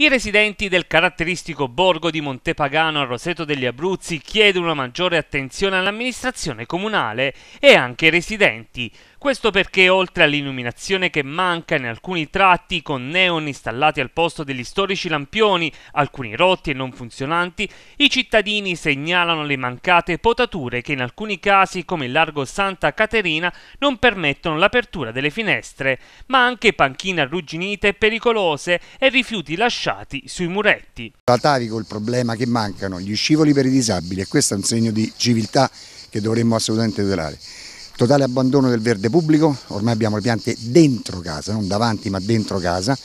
I residenti del caratteristico borgo di Montepagano a Roseto degli Abruzzi chiedono una maggiore attenzione all'amministrazione comunale e anche ai residenti, questo perché oltre all'illuminazione che manca in alcuni tratti con neon installati al posto degli storici lampioni, alcuni rotti e non funzionanti, i cittadini segnalano le mancate potature che in alcuni casi come il largo Santa Caterina non permettono l'apertura delle finestre, ma anche panchine arrugginite e pericolose e rifiuti lasciati sui muretti. L'Atavico il problema che mancano gli scivoli per i disabili e questo è un segno di civiltà che dovremmo assolutamente tutelare totale abbandono del verde pubblico, ormai abbiamo le piante dentro casa, non davanti ma dentro casa,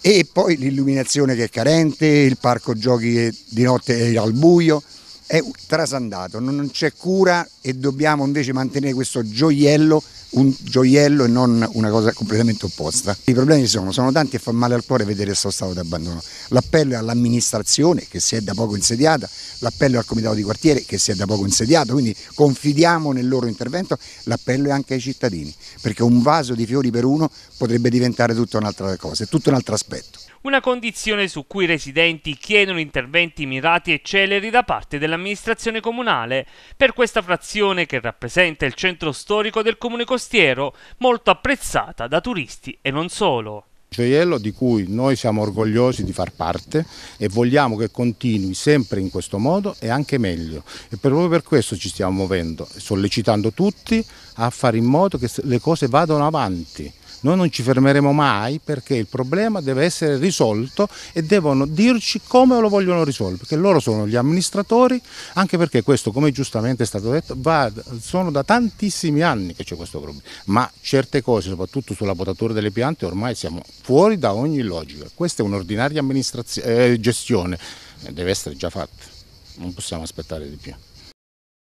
e poi l'illuminazione che è carente, il parco giochi di notte è al buio, è trasandato, non c'è cura e dobbiamo invece mantenere questo gioiello un gioiello e non una cosa completamente opposta. I problemi ci sono, sono tanti e fa male al cuore vedere questo stato di abbandono. L'appello è all'amministrazione che si è da poco insediata, l'appello è al comitato di quartiere che si è da poco insediato, quindi confidiamo nel loro intervento, l'appello è anche ai cittadini, perché un vaso di fiori per uno potrebbe diventare tutta un'altra cosa, è tutto un altro aspetto una condizione su cui i residenti chiedono interventi mirati e celeri da parte dell'amministrazione comunale per questa frazione che rappresenta il centro storico del comune costiero, molto apprezzata da turisti e non solo gioiello di cui noi siamo orgogliosi di far parte e vogliamo che continui sempre in questo modo e anche meglio. E proprio per questo ci stiamo muovendo, sollecitando tutti a fare in modo che le cose vadano avanti. Noi non ci fermeremo mai perché il problema deve essere risolto e devono dirci come lo vogliono risolvere, perché loro sono gli amministratori, anche perché questo, come giustamente è stato detto, va, sono da tantissimi anni che c'è questo problema, ma certe cose, soprattutto sulla potatura delle piante, ormai siamo fuori da ogni logica. Questa è un'ordinaria eh, gestione, deve essere già fatta, non possiamo aspettare di più.